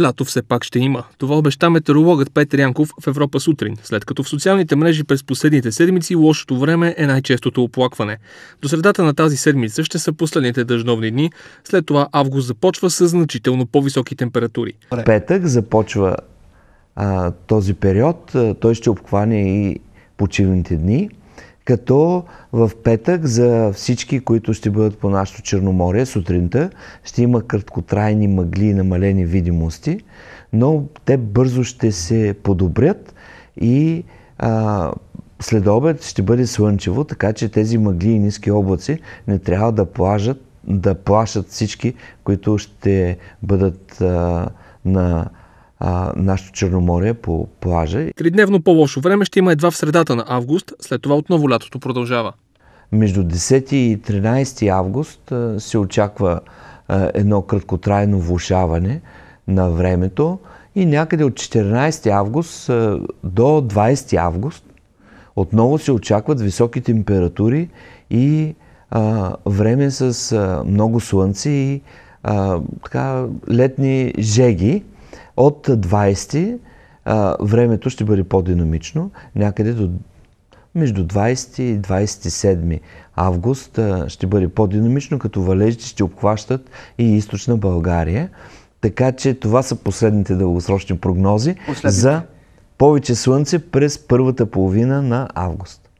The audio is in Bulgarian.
Лято все пак ще има. Това обеща метеорологът Петър Янков в Европа сутрин, след като в социалните мрежи през последните седмици лошото време е най-честото оплакване. До средата на тази седмица ще са последните дъждовни дни, след това август започва с значително по-високи температури. Петък започва а, този период, той ще обхване и почивните дни като в петък за всички, които ще бъдат по нашото Черноморие сутринта, ще има краткотрайни мъгли и намалени видимости, но те бързо ще се подобрят и а, след обед ще бъде слънчево, така че тези мъгли и ниски облаци не трябва да плажат, да плашат всички, които ще бъдат а, на а, нашето Черноморие по плажа. Тридневно по-лошо време ще има едва в средата на август, след това отново лятото продължава. Между 10 и 13 август се очаква а, едно краткотрайно влушаване на времето и някъде от 14 август а, до 20 август отново се очакват високи температури и а, време с а, много слънце и а, така, летни жеги. От 20 а, времето ще бъде по-динамично, някъде до между 20 и 27 август а, ще бъде по-динамично, като валежите ще обхващат и източна България. Така че това са последните дългосрочни прогнози последните. за повече слънце през първата половина на август.